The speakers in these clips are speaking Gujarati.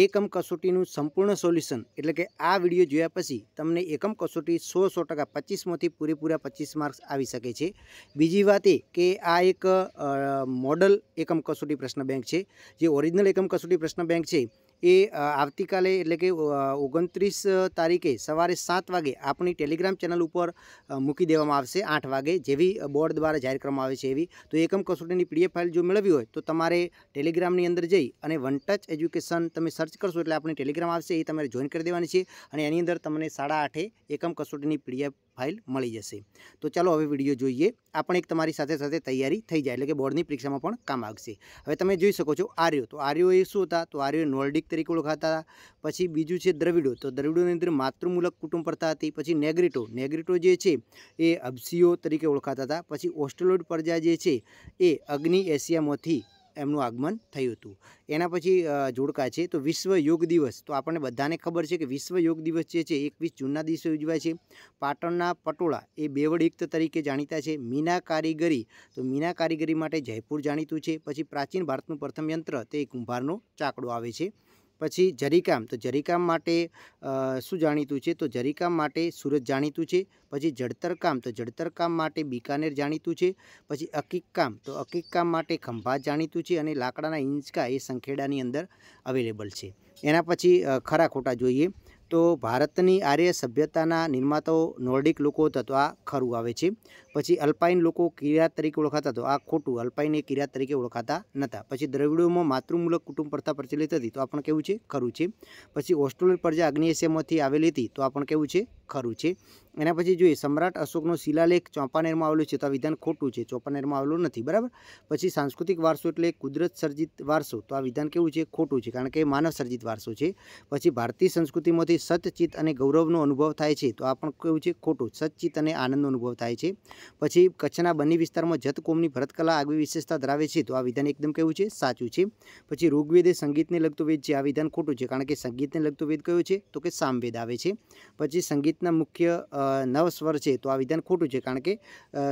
એકમ કસોટીનું સંપૂર્ણ સોલ્યુશન એટલે કે આ વિડીયો જોયા પછી તમને એકમ કસોટી સો સો ટકા પચીસમાંથી પૂરેપૂરા પચીસ માર્ક્સ આવી શકે છે બીજી વાત એ કે આ એક મોડલ એકમ કસોટી પ્રશ્ન બેંક છે જે ઓરિજિનલ એકમ કસોટી પ્રશ્ન બેંક છે એ આવતીકાલે એટલે કે ઓગણત્રીસ તારીખે સવારે સાત વાગે આપણી ટેલિગ્રામ ચેનલ ઉપર મૂકી દેવામાં આવશે આઠ વાગે જેવી બોર્ડ દ્વારા જાહેર કરવામાં આવે છે એવી તો એકમ કસોટીની પીડીએફ ફાઇલ જો મેળવી હોય તો તમારે ટેલિગ્રામની અંદર જઈ અને વન ટચ એજ્યુકેશન તમે સર્ચ કરશો એટલે આપણી ટેલિગ્રામ આવશે એ તમારે જોઈન કરી દેવાની છે અને એની અંદર તમને સાડા આઠે એકમ કસોટીની પીડીએફ ફાઇલ મળી જશે તો ચાલો હવે વિડિયો જોઈએ આપણ એક તમારી સાથે સાથે તૈયારી થઈ જાય એટલે કે બોર્ડની પરીક્ષામાં પણ કામ આવશે હવે તમે જોઈ શકો છો આર્યો તો આર્યો એ શું હતા તો આર્યો નોર્ડિક તરીકે ઓળખાતા હતા પછી બીજું છે દ્રવિડો તો દ્રવિડો ની અંદર માતૃમૂલક કુટુંબ પડતા હતા પછી નેગ્રિટો નેગ્રિટો જે છે એ અભસીઓ તરીકે ઓળખાતા હતા પછી ઓસ્ટ્રોલોડ પરજા જે છે એ અગ્નિ એશિયામાંથી એમનું આગમન થયું હતું એના પછી જોડકા છે તો વિશ્વ યોગ દિવસ તો આપણને બધાને ખબર છે કે વિશ્વ યોગ દિવસ જે છે એકવીસ જૂનના દિવસે ઉજવાય છે પાટણના પટોળા એ બેવડીક્ત તરીકે જાણીતા છે મીના કારીગરી તો મીના કારીગરી માટે જયપુર જાણીતું છે પછી પ્રાચીન ભારતનું પ્રથમ યંત્ર તે કુંભારનો ચાકડો આવે છે પછી જરીકામ તો જરીકામ માટે શું જાણીતું છે તો જરીકામ માટે સુરત જાણીતું છે પછી જડતરકામ તો જડતરકામ માટે બિકાનેર જાણીતું છે પછી અકીકકામ તો અકીકકામ માટે ખંભાત જાણીતું છે અને લાકડાના ઇંચકા એ સંખેડાની અંદર અવેલેબલ છે એના પછી ખરા ખોટા જોઈએ તો ભારતની આર્ય સભ્યતાના નિર્માતાઓ નોર્ડિક લોકો હતા તો આ ખરું આવે છે પછી અલ્પાઇન લોકો કિરિયા તરીકે ઓળખાતા તો આ ખોટું અલ્પાઇન એ કિરિયા તરીકે ઓળખાતા નહોતા પછી દ્રવિડોમાં માતૃમૂલક કુટુંબ પ્રથા પ્રચલિત હતી તો આ પણ કેવું છે ખરું છે પછી ઓસ્ટ્રેલિયન પ્રજા અગ્નિએશિયામાંથી આવેલી હતી તો આ પણ કેવું છે ખરું છે એના પછી જોઈએ સમ્રાટ અશોકનો શિલાલેખ ચોપાનેરમાં આવેલો છે તો આ વિધાન ખોટું છે ચોપાનેરમાં આવેલું નથી બરાબર પછી સાંસ્કૃતિક વારસો એટલે કુદરત સર્જિત વારસો તો આ વિધાન કેવું છે ખોટું છે કારણ કે માનવ સર્જિત વારસો છે પછી ભારતીય સંસ્કૃતિમાંથી સતચિત અને ગૌરવનો અનુભવ થાય છે તો આ પણ કેવું છે ખોટું સચિત અને આનંદનો અનુભવ થાય છે પછી કચ્છના બન્ની વિસ્તારમાં જત કોમની ભરતકલા આગવી વિશેષતા ધરાવે છે તો આ વિધાન એકદમ કેવું છે સાચું છે પછી ઋગ્વેદ એ સંગીતને લગતો વેદ છે આ વિધાન ખોટું છે કારણ કે સંગીતને લગતો વેદ કયો છે તો કે સામવેદ આવે છે પછી સંગીત રીતના મુખ્ય નવ સ્વર છે તો આ વિધાન ખોટું છે કારણ કે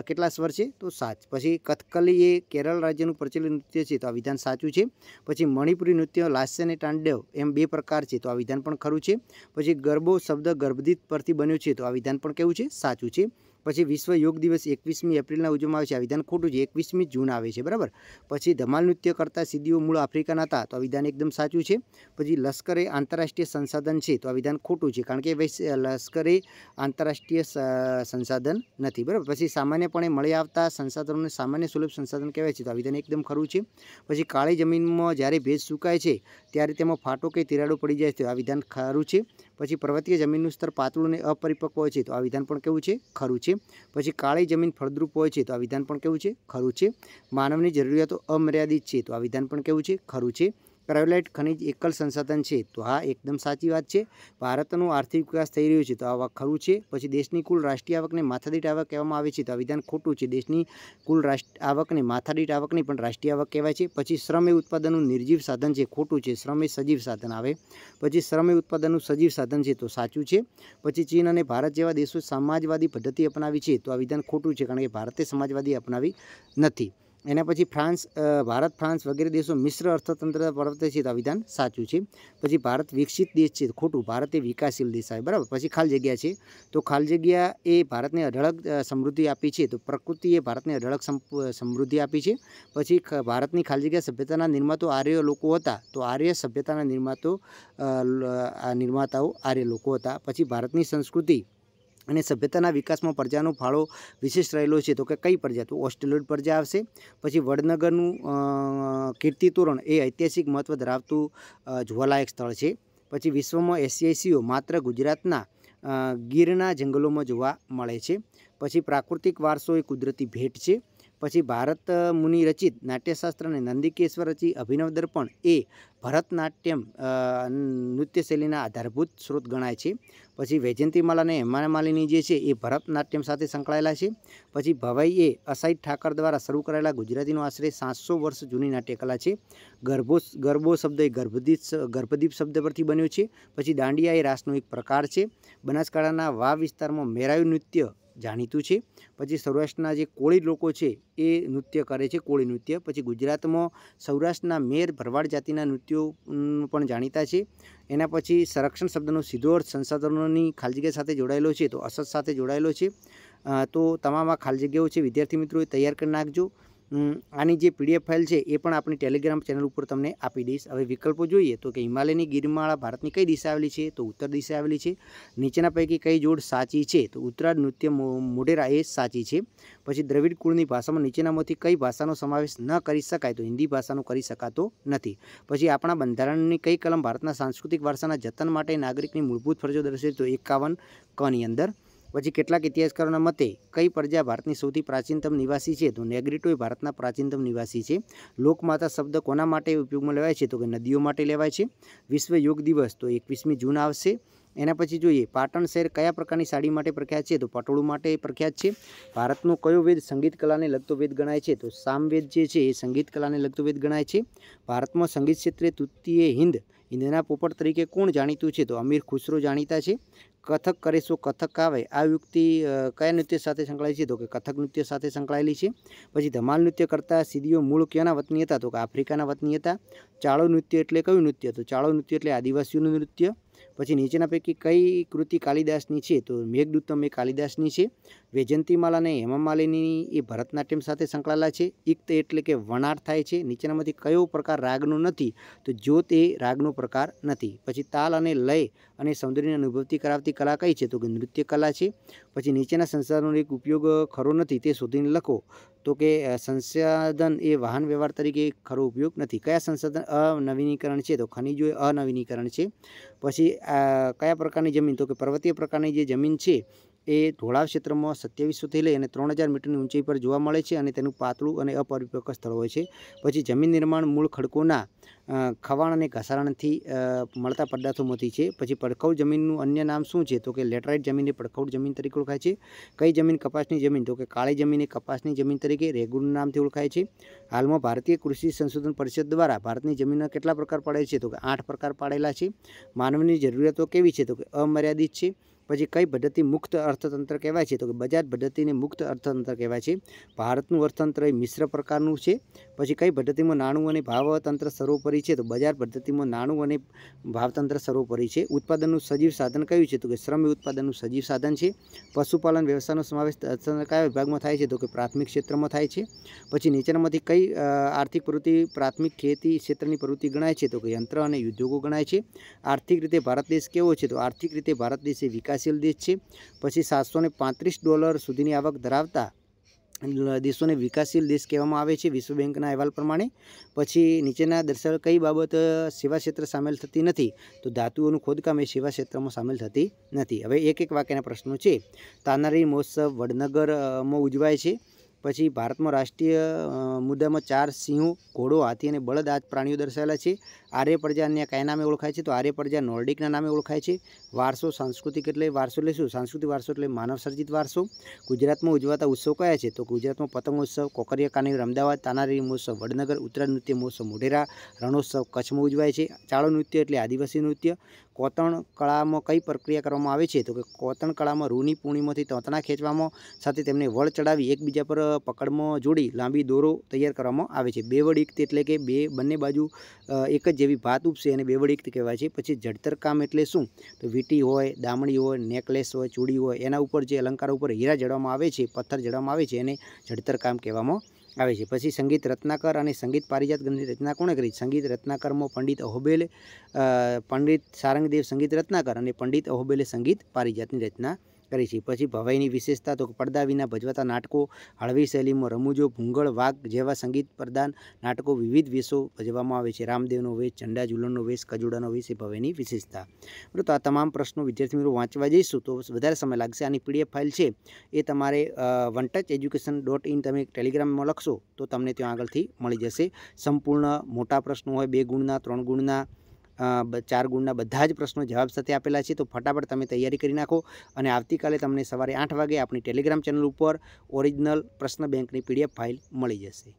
કેટલા સ્વર છે તો સાત પછી કથકલી એ કેરળ રાજ્યનું પ્રચલિત નૃત્ય છે તો આ વિધાન સાચું છે પછી મણિપુરી નૃત્ય લાસ્ય અને તાંડવ એમ બે પ્રકાર છે તો આ વિધાન પણ ખરું છે પછી ગરબો શબ્દ ગર્ભદિત પરથી બન્યો છે તો આ વિધાન પણ કેવું છે સાચું છે પછી વિશ્વ યોગ દિવસ એકવીસમી એપ્રિલના ઉજવવામાં આવે છે આ વિધાન ખોટું છે એકવીસમી જૂન આવે છે બરાબર પછી ધમાલ નૃત્ય કરતા સિદ્ધિઓ મૂળ આફ્રિકાના હતા તો આ વિધાન એકદમ સાચું છે પછી લશ્કર આંતરરાષ્ટ્રીય સંસાધન છે તો આ વિધાન ખોટું છે કારણ કે લશ્કર એ આંતરરાષ્ટ્રીય સંસાધન નથી બરાબર પછી સામાન્યપણે મળી આવતા સંસાધનોને સામાન્ય સુલભ સંસાધન કહેવાય છે તો આ વિધાન એકદમ ખરું છે પછી કાળી જમીનમાં જ્યારે ભેજ સુકાય છે ત્યારે તેમાં ફાટો કે તિરાડો પડી જાય છે આ વિધાન ખરું છે પછી પર્વતીય જમીનનું સ્તર પાતળું અને અપરિપક્વ હોય છે તો આ વિધાન પણ કેવું છે ખરું છે પછી કાળી જમીન ફળદ્રુપ હોય છે તો આ વિધાન પણ કેવું છે ખરું છે માનવની જરૂરિયાતો અમર્યાદિત છે તો આ વિધાન પણ કેવું છે ખરું છે ક્રાયોલાઇટ ખનિજ એકલ સંસાધન છે તો હા એકદમ સાચી વાત છે ભારતનો આર્થિક વિકાસ થઈ રહ્યો છે તો આ ખરું છે પછી દેશની કુલ રાષ્ટ્રીય આવકને માથાદીઠ આવક કહેવામાં આવે છે તો આ વિધાન ખોટું છે દેશની કુલ રાષ્ટ્ર આવકને માથાદીઠ આવકની પણ રાષ્ટ્રીય આવક કહેવાય છે પછી શ્રમ એ ઉત્પાદનનું નિર્જીવ સાધન છે ખોટું છે શ્રમ એ સજીવ સાધન આવે પછી શ્રમ એ ઉત્પાદનનું સજીવ સાધન છે તો સાચું છે પછી ચીન અને ભારત જેવા દેશો સમાજવાદી પદ્ધતિ અપનાવી છે તો આ વિધાન ખોટું છે કારણ કે ભારતે સમાજવાદી અપનાવી નથી એના પછી ફ્રાન્સ ભારત ફ્રાન્સ વગેરે દેશો મિશ્ર અર્થતંત્ર પ્રવર્તે છે તો વિધાન સાચું છે પછી ભારત વિકસિત દેશ છે ખોટું ભારત એ વિકાસશીલ દેશ આવે બરાબર પછી ખાલ જગ્યા છે તો ખાલ જગ્યા એ ભારતને અઢળક સમૃદ્ધિ આપી છે તો પ્રકૃતિએ ભારતને અઢળક સમૃદ્ધિ આપી છે પછી ભારતની ખાલ જગ્યા સભ્યતાના નિર્માતો આર્ય લોકો હતા તો આર્ય સભ્યતાના નિર્માતો નિર્માતાઓ આર્ય લોકો હતા પછી ભારતની સંસ્કૃતિ અને સભ્યતાના વિકાસમાં પ્રજાનો ફાળો વિશેષ રહેલો છે તો કે કઈ પ્રજા તો ઓસ્ટ્રેલિયન પ્રજા આવશે પછી વડનગરનું કીર્તિ તોરણ એ ઐતિહાસિક મહત્ત્વ ધરાવતું જોવાલાયક સ્થળ છે પછી વિશ્વમાં એશિયાઈસીઓ માત્ર ગુજરાતના ગીરના જંગલોમાં જોવા મળે છે પછી પ્રાકૃતિક વારસો એ કુદરતી ભેટ છે પછી ભારત મુનિ રચિત અને નંદિકેશ્વર રચી અભિનવ દર્પણ એ ભરતનાટ્યમ નૃત્યશૈલીના આધારભૂત સ્ત્રોત ગણાય છે પછી વૈજયંતીમાલા અને માલિની જે છે એ ભરતનાટ્યમ સાથે સંકળાયેલા છે પછી ભવાઈએ અસાઈ ઠાકર દ્વારા શરૂ કરાયેલા ગુજરાતીનો આશરે સાતસો વર્ષ જૂની નાટ્યકલા છે ગર્ભો ગર્ભો શબ્દ એ ગર્ભદીપ ગર્ભદીપ શબ્દ પરથી બન્યો છે પછી દાંડિયા એ રાસનો એક પ્રકાર છે બનાસકાંઠાના વાવ વિસ્તારમાં મેરાયુ નૃત્ય જાણીતું છે પછી સૌરાષ્ટ્રના જે કોળી લોકો છે એ નૃત્ય કરે છે કોળી નૃત્ય પછી ગુજરાતમાં સૌરાષ્ટ્રના મેર ભરવાડ જાતિના નૃત્યો પણ જાણીતા છે એના પછી સંરક્ષણ શબ્દનો સીધો અર્થ સંસાધનોની ખાલી જગ્યા સાથે જોડાયેલો છે તો અસત સાથે જોડાયેલો છે તો તમામ આ ખાલી જગ્યાઓ છે વિદ્યાર્થી મિત્રોએ તૈયાર કરી નાખજો આની જે પીડીએફ ફાઇલ છે એ પણ આપણી ટેલિગ્રામ ચેનલ ઉપર તમને આપી દઈશ હવે વિકલ્પો જોઈએ તો કે હિમાલયની ગીરમાળા ભારતની કઈ દિશા આવેલી છે તો ઉત્તર દિશા આવેલી છે નીચેના પૈકી કઈ જોડ સાચી છે તો ઉત્તરાડ નૃત્ય મોઢેરા એ સાચી છે પછી દ્રવિડ કુળની ભાષામાં નીચેનામાંથી કઈ ભાષાનો સમાવેશ ન કરી શકાય તો હિન્દી ભાષાનો કરી શકાતો નથી પછી આપણા બંધારણની કઈ કલમ ભારતના સાંસ્કૃતિક વારસાના જતન માટે નાગરિકની મૂળભૂત ફરજો દર્શે તો એકાવન કની અંદર પછી કેટલાક ઇતિહાસકારોના મતે કઈ પ્રજા ભારતની સૌથી પ્રાચીનતમ નિવાસી છે તો નેગ્રિટો એ ભારતના પ્રાચીનતમ નિવાસી છે લોકમાતા શબ્દ કોના માટે ઉપયોગમાં લેવાય છે તો કે નદીઓ માટે લેવાય છે વિશ્વ યોગ દિવસ તો એકવીસમી જૂન આવશે એના પછી જોઈએ પાટણ શહેર કયા પ્રકારની સાડી માટે પ્રખ્યાત છે તો પટોળું માટે પ્રખ્યાત છે ભારતનો કયો વેદ સંગીત કલાને લગતો વેદ ગણાય છે તો સામવેદ જે છે એ સંગીત કલાને લગતો વેદ ગણાય છે ભારતમાં સંગીત ક્ષેત્રે તૃતીય હિંદ હિંદના પોપટ તરીકે કોણ જાણીતું છે તો અમીર ખુસરો જાણીતા છે કથક કરીશું કથક આવે આ યુક્તિ કયા નૃત્ય સાથે સંકળાયેલી છે તો કે કથક નૃત્ય સાથે સંકળાયેલી છે પછી ધમાલ નૃત્ય કરતાં સીધીઓ મૂળ ક્યાંના વતની હતા તો કે આફ્રિકાના વતની હતા ચાળો નૃત્ય એટલે કયું નૃત્ય તો ચાળો નૃત્ય એટલે આદિવાસીઓનું નૃત્ય પછી નીચેના પૈકી કઈ કૃતિ કાલિદાસની છે તો મેઘદૂતમ એ કાલિદાસની છે વેજંતીમાલા અને હેમામાલિની એ ભરતનાટ્યમ સાથે સંકળાયેલા છે ઇક્ત એટલે કે વણાટ થાય છે નીચેનામાંથી કયો પ્રકાર રાગનો નથી તો જ્યોત એ રાગનો પ્રકાર નથી પછી તાલ અને લય અને સૌંદર્યની અનુભવતી કરાવતી કલા કઈ છે તો કે નૃત્ય કલા છે પછી નીચેના સંસાધનોનો એક ઉપયોગ ખરો નથી તે શોધીને લખો તો કે સંસાધન એ વાહન વ્યવહાર તરીકે ખરો ઉપયોગ નથી કયા સંસાધન અનવીનીકરણ છે તો ખનિજો એ અનવીનીકરણ છે પછી કયા પ્રકારની જમીન તો કે પર્વતીય પ્રકારની જે જમીન છે એ ઢોળાવ ક્ષેત્રમાં સત્યાવીસોથી લઈ અને ત્રણ હજાર મીટરની ઊંચાઈ પર જોવા મળે છે અને તેનું પાતળું અને અપરિપક્વ સ્થળ હોય છે પછી જમીન નિર્માણ મૂળ ખડકોના ખવાણ અને ઘસારણથી મળતા પદાર્થોમાંથી છે પછી પડખવ જમીનનું અન્ય નામ શું છે તો કે લેટરાઇટ જમીનને પડખવ જમીન તરીકે ઓળખાય છે કઈ જમીન કપાસની જમીન તો કે કાળી જમીન એ કપાસની જમીન તરીકે રેગુલના નામથી ઓળખાય છે હાલમાં ભારતીય કૃષિ સંશોધન પરિષદ દ્વારા ભારતની જમીનના કેટલા પ્રકાર પાડે છે તો કે આઠ પ્રકાર પાડેલા છે માનવની જરૂરિયાતો કેવી છે તો કે અમર્યાદિત છે પછી કઈ પદ્ધતિ મુક્ત અર્થતંત્ર કહેવાય છે તો કે બજાર પદ્ધતિને મુક્ત અર્થતંત્ર કહેવાય છે ભારતનું અર્થતંત્ર એ મિશ્ર પ્રકારનું છે પછી કઈ પદ્ધતિમાં નાણું અને ભાવતંત્ર સર્વોપરી છે તો બજાર પદ્ધતિમાં નાણું અને ભાવતંત્ર સર્વોપરી છે ઉત્પાદનનું સજીવ સાધન કયું છે તો કે શ્રમ ઉત્પાદનનું સજીવ સાધન છે પશુપાલન વ્યવસાયનો સમાવેશ કયા વિભાગમાં થાય છે તો કે પ્રાથમિક ક્ષેત્રમાં થાય છે પછી નીચેનામાંથી કઈ આર્થિક પ્રવૃત્તિ પ્રાથમિક ખેતી ક્ષેત્રની પ્રવૃત્તિ ગણાય છે તો કે યંત્ર અને ઉદ્યોગો ગણાય છે આર્થિક રીતે ભારત દેશ કેવો છે તો આર્થિક રીતે ભારત દેશ એ વિકાસશીલ દેશ છે પછી સાતસો પાંત્રીસ ડોલર સુધીની આવક ધરાવતા દેશોને વિકાસશીલ દેશ કહેવામાં આવે છે વિશ્વ બેંકના અહેવાલ પ્રમાણે પછી નીચેના દર્શાવેલ કઈ બાબત સેવા ક્ષેત્ર સામેલ થતી નથી તો ધાતુઓનું ખોદકામ એ સેવા ક્ષેત્રમાં સામેલ થતી નથી હવે એક એક વાક્યના પ્રશ્નો છે તાનારી મહોત્સવ વડનગરમાં ઉજવાય છે પછી ભારતમાં રાષ્ટ્રીય મુદ્દામાં ચાર સિંહ ઘોડો હાથી અને બળદ આ પ્રાણીઓ દર્શાવેલા છે આર્ય પ્રજા અન્ય કયા નામે ઓળખાય છે તો આર્ય પ્રજા નોર્ડિકના નામે ઓળખાય છે વારસો સાંસ્કૃતિક એટલે વારસો એટલે શું સાંસ્કૃતિક વારસો એટલે માનવસર્જિત વારસો ગુજરાતમાં ઉજવાતા ઉત્સવ કયા છે તો ગુજરાતમાં પતંગોત્સવ કોકરિયા કાની અમદાવાદ તાનારી મહોત્સવ વડનગર ઉત્તરાયણ નૃત્ય મહોત્સવ મોઢેરા રણોત્સવ કચ્છમાં ઉજવાય છે ચાળો નૃત્ય એટલે આદિવાસી નૃત્ય કોતણ કળામાં કઈ પ્રક્રિયા કરવામાં આવે છે તો કે કોતણ કળામાં રૂની પૂર્ણિમાંથી તોતણા ખેંચવામાં સાથે તેમને વળ ચડાવી એકબીજા પર પકડમાં જોડી લાંબી દોરો તૈયાર કરવામાં આવે છે બેવડ ઇક્ત એટલે કે બે બંને બાજુ એક જ જેવી ભાત ઉપસે અને બેવડ ઇક્ત કહેવાય છે પછી જડતર કામ એટલે શું તો વીટી હોય દામણી હોય નેકલેસ હોય ચૂડી હોય એના ઉપર જે અલંકાર ઉપર હીરા જડવામાં આવે છે પથ્થર જડવામાં આવે છે એને જડતર કામ કહેવામાં આવે છે પછી સંગીત રત્નાકર અને સંગીત પારિજાત ગ્રંથની રચના કોણે કરી સંગીત રત્નાકરમાં પંડિત અહોબેલે પંડિત સારંગદેવ સંગીત રત્નાકર અને પંડિત અહોબેલે સંગીત પારિજાતની રચના કરી છે પછી ભવાઈની વિશેષતા તો પડદા વિના ભજવાતા નાટકો હળવી શૈલીમાં રમૂજો ભૂંગળ વાઘ જેવા સંગીત પ્રદાન નાટકો વિવિધ વેશો ભજવવામાં આવે છે રામદેવનો વેશ ઝંડા ઝુલનનો વેશ કજોડાનો વેશ એ ભવાઈની વિશેષતા મિત્રો આ તમામ પ્રશ્નો વિદ્યાર્થી મિત્રો વાંચવા જઈશું તો વધારે સમય લાગશે આની પીડીએફ ફાઇલ છે એ તમારે one touch education dot in તમે ટેલિગ્રામમાં લખશો તો તમને ત્યાં આગળથી મળી જશે સંપૂર્ણ મોટા પ્રશ્નો હોય બે ગુણના ત્રણ ગુણના ચાર ગુણના બધા જ પ્રશ્નો જવાબ સાથે આપેલા છે તો ફટાફટ તમે તૈયારી કરી નાખો અને આવતીકાલે તમને સવારે આઠ વાગે આપણી ટેલિગ્રામ ચેનલ ઉપર ઓરિજિનલ પ્રશ્ન બેંકની પીડીએફ ફાઇલ મળી જશે